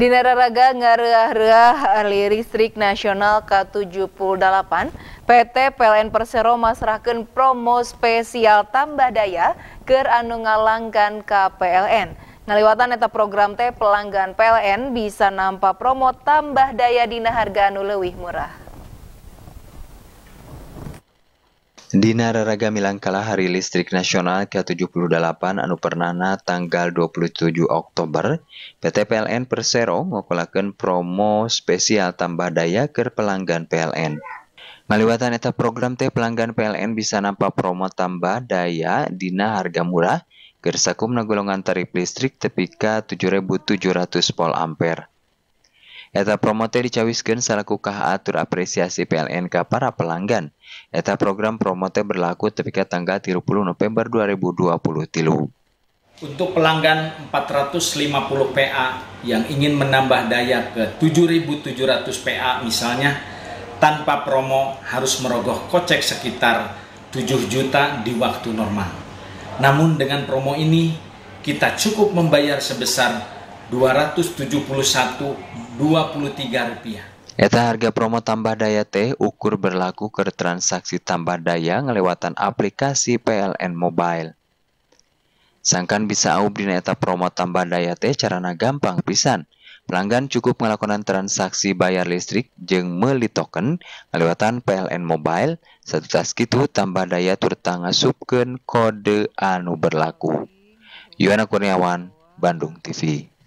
Dinararaga ngareah-reah listrik nasional ke-78, PT PLN Persero masrahkan promo spesial tambah daya ke anu ngalangkan KPLN. Ngaliwatan eta program teh pelanggan PLN bisa nampak promo tambah daya dina harga anu murah. Dina Raga Milangkala Hari Listrik Nasional ke-78 anu pernana tanggal 27 Oktober, PT PLN Persero ngokolaken promo spesial tambah daya ke pelanggan PLN. Ngaliwatan eta program teh pelanggan PLN bisa nampak promo tambah daya dina harga murah Gersakum na golongan tarif listrik tepika 7.700 volt ampere. Eta promote dicawiskan dicawiskeun salaku atur apresiasi PLN ke para pelanggan. Eta program promote berlaku tepika tanggal 30 November 2020 tilu. Untuk pelanggan 450 PA yang ingin menambah daya ke 7.700 PA misalnya, tanpa promo harus merogoh kocek sekitar 7 juta di waktu normal. Namun dengan promo ini, kita cukup membayar sebesar 271 23 rupiah. Eta harga promo tambah daya teh ukur berlaku ke transaksi tambah daya ngelewatan aplikasi PLN Mobile. Sangkan bisa aub dina eta promo tambah daya teh carana gampang pisan. Pelanggan cukup melakukan transaksi bayar listrik jeng meli token ngelewatan PLN Mobile, setelah gitu tambah daya turta ngasupkeun kode anu berlaku. Yuana Kurniawan, Bandung TV.